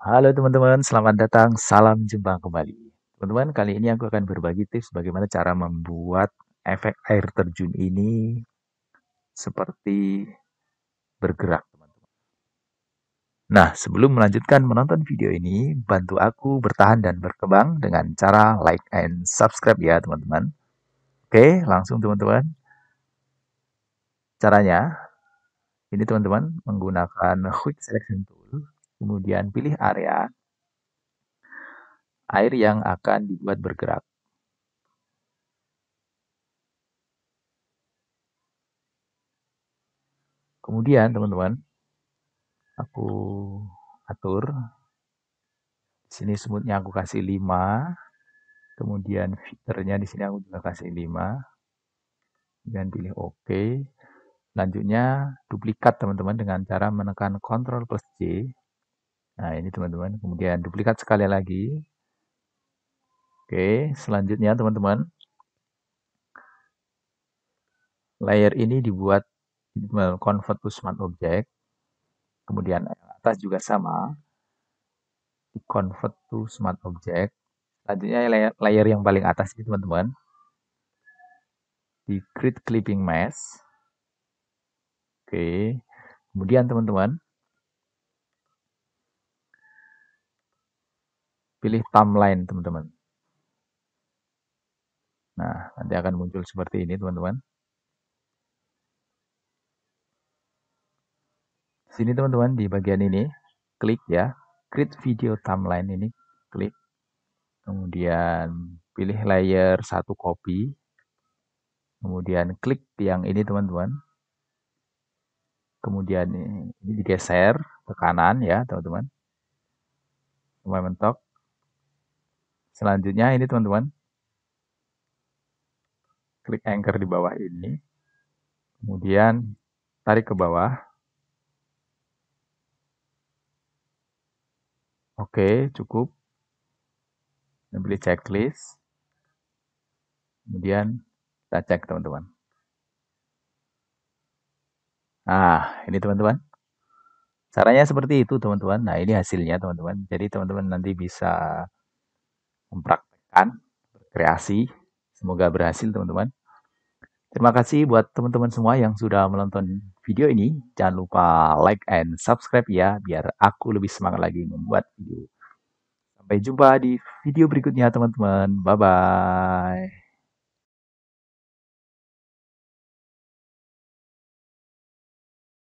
Halo teman-teman, selamat datang. Salam jumpa kembali. Teman-teman, kali ini aku akan berbagi tips bagaimana cara membuat efek air terjun ini seperti bergerak, Nah, sebelum melanjutkan menonton video ini, bantu aku bertahan dan berkembang dengan cara like and subscribe ya, teman-teman. Oke, langsung teman-teman. Caranya, ini teman-teman menggunakan quick selection tool Kemudian pilih area air yang akan dibuat bergerak. Kemudian teman-teman, aku atur. Di sini smoothnya aku kasih 5. Kemudian filternya di sini aku juga kasih 5. Kemudian pilih OK. Selanjutnya duplikat teman-teman dengan cara menekan Ctrl plus J Nah, ini teman-teman. Kemudian duplikat sekali lagi. Oke, selanjutnya teman-teman. Layer ini dibuat convert to smart object. Kemudian atas juga sama. Di convert to smart object. Selanjutnya layer, layer yang paling atas ini teman-teman. Di create clipping mask Oke. Kemudian teman-teman, Pilih timeline, teman-teman. Nah, nanti akan muncul seperti ini, teman-teman. Sini, teman-teman, di bagian ini, klik ya. Create video timeline ini, klik. Kemudian pilih layer satu copy. Kemudian klik yang ini, teman-teman kemudian ini digeser ke kanan ya teman-teman Kemudian mentok Selanjutnya ini teman-teman, klik anchor di bawah ini, kemudian tarik ke bawah. Oke, cukup. Dan pilih checklist. Kemudian kita cek teman-teman. Nah, ini teman-teman. Caranya seperti itu teman-teman. Nah, ini hasilnya teman-teman. Jadi teman-teman nanti bisa mempraktekkan, berkreasi. Semoga berhasil teman-teman. Terima kasih buat teman-teman semua yang sudah menonton video ini. Jangan lupa like and subscribe ya, biar aku lebih semangat lagi membuat video. Sampai jumpa di video berikutnya teman-teman. Bye-bye.